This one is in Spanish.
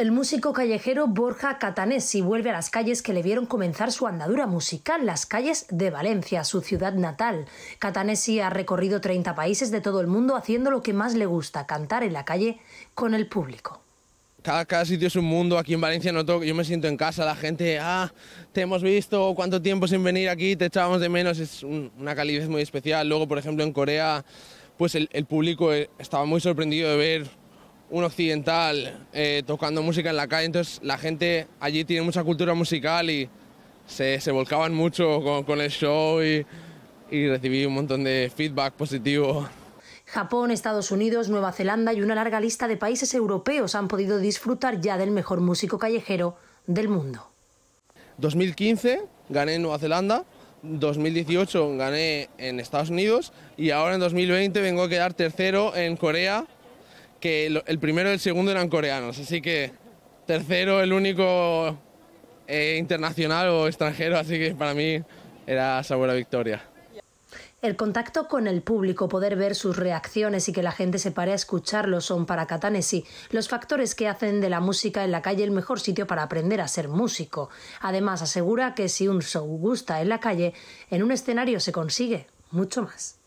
El músico callejero Borja Catanesi vuelve a las calles que le vieron comenzar su andadura musical, las calles de Valencia, su ciudad natal. Catanesi ha recorrido 30 países de todo el mundo haciendo lo que más le gusta, cantar en la calle con el público. Cada, sitio es un mundo, aquí en Valencia yo me siento en casa, la gente, ah, te hemos visto, cuánto tiempo sin venir aquí, te echábamos de menos, es una calidez muy especial. Luego, por ejemplo, en Corea, pues el, el público eh, estaba muy sorprendido de ver un occidental eh, tocando música en la calle, entonces la gente allí tiene mucha cultura musical y se, volcaban mucho con, el show y, y recibí un montón de feedback positivo. Japón, Estados Unidos, Nueva Zelanda y una larga lista de países europeos han podido disfrutar ya del mejor músico callejero del mundo. 2015 gané en Nueva Zelanda, 2018 gané en Estados Unidos y ahora en 2020 vengo a quedar tercero en Corea que el primero y el segundo eran coreanos, así que tercero el único eh, internacional o extranjero, así que para mí era sabor buena victoria. El contacto con el público, poder ver sus reacciones y que la gente se pare a escucharlo son para Katanesi los factores que hacen de la música en la calle el mejor sitio para aprender a ser músico. Además, asegura que si un show gusta en la calle, en un escenario se consigue mucho más.